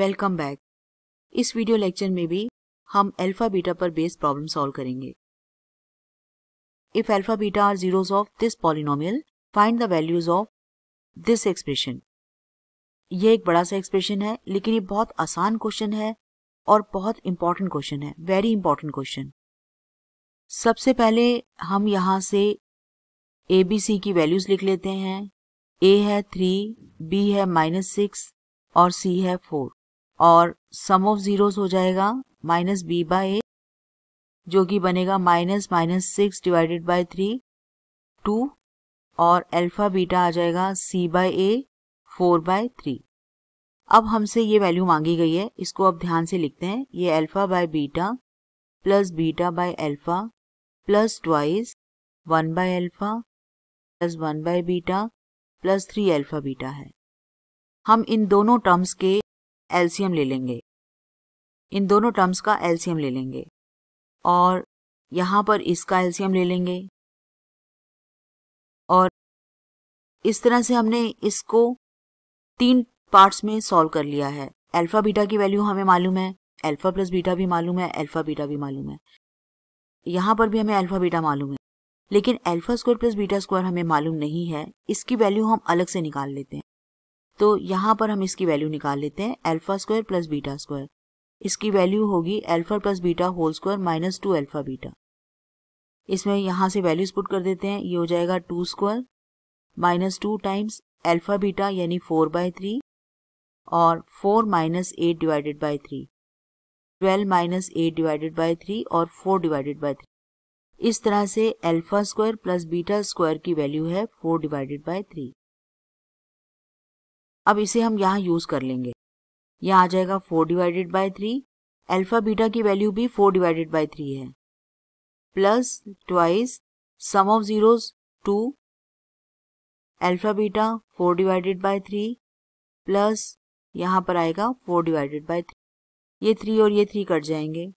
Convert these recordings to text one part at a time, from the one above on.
welcome back इस video lecture में भी हम अल्फा बीटा पर बेस्ड प्रॉब्लम सॉल्व करेंगे if alpha beta are zeros of this polynomial find the values of this expression ये एक बड़ा सा एक्सप्रेशन है लेकिन ये बहुत आसान क्वेश्चन है और बहुत इंपॉर्टेंट क्वेश्चन है वेरी इंपॉर्टेंट क्वेश्चन सबसे पहले हम यहां से ए बी सी की वैल्यूज लिख लेते हैं ए है थ्री बी है माइनस सिक्स और सी है फोर और सम ऑफ ज़ीरोस हो जाएगा माइनस बी बाय ए जो कि बनेगा minus minus six divided by three two और अल्फ़ा बीटा आ जाएगा C by A four by three अब हमसे ये वैल्यू मांगी गई है इसको अब ध्यान से लिखते हैं ये alpha by beta plus beta by alpha plus twice one by alpha plus one by beta plus three alpha beta है हम इन दोनों टर्म्स के एल्सियम ले लेंगे इन दोनों टर्म्स का एलसीएम ले लेंगे और यहाँ पर इसका एलसीएम ले लेंगे और इस तरह से हमने इसको तीन पार्ट्स में सॉल्व कर लिया है अल्फा बीटा की वैल्यू हमें मालूम है अल्फा प्लस बीटा भी मालूम है अल्फा बीटा भी मालूम है यहाँ पर भी हमें अल्फा बीटा मालूम है लेकिन alpha square plus beta square हमें मालूम नहीं है इसकी वैल्यू हम अलग से निकाल लेते हैं तो यहाँ पर हम इसकी वैल्यू निकाल लेते हैं alpha square plus beta square इसकी वैल्यू होगी alpha plus beta whole square minus two alpha beta इसमें यहाँ से वैल्यूज पुट कर देते हैं ये हो जाएगा two square minus two times alpha beta यानी फोर बाय थ्री और four minus eight divided by three twelve minus eight divided by three और फोर डिवाइडेड बाई थ्री इस तरह से alpha square plus beta square की value है four divided by three अब इसे हम यहाँ यूज़ कर लेंगे यहाँ आ जाएगा four divided by three alpha beta की वैल्यू भी फोर डिवाइडेड बाई थ्री है plus twice sum of zeros two alpha beta four divided by three plus यहाँ पर आएगा फोर डिवाइडेड बाई थ्री ये थ्री और ये थ्री कट जाएंगे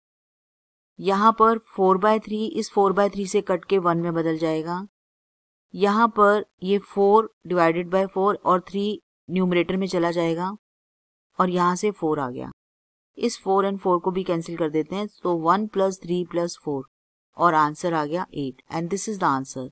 यहाँ पर फोर बाय थ्री इस फोर बाय थ्री से कट के वन में बदल जाएगा यहाँ पर ये फोर डिवाइडेड बाय फोर और थ्री न्यूमरेटर में चला जाएगा और यहाँ से फोर आ गया इस फोर एंड फोर को भी कैंसिल कर देते हैं तो one plus three plus four और आंसर आ गया eight and this is the answer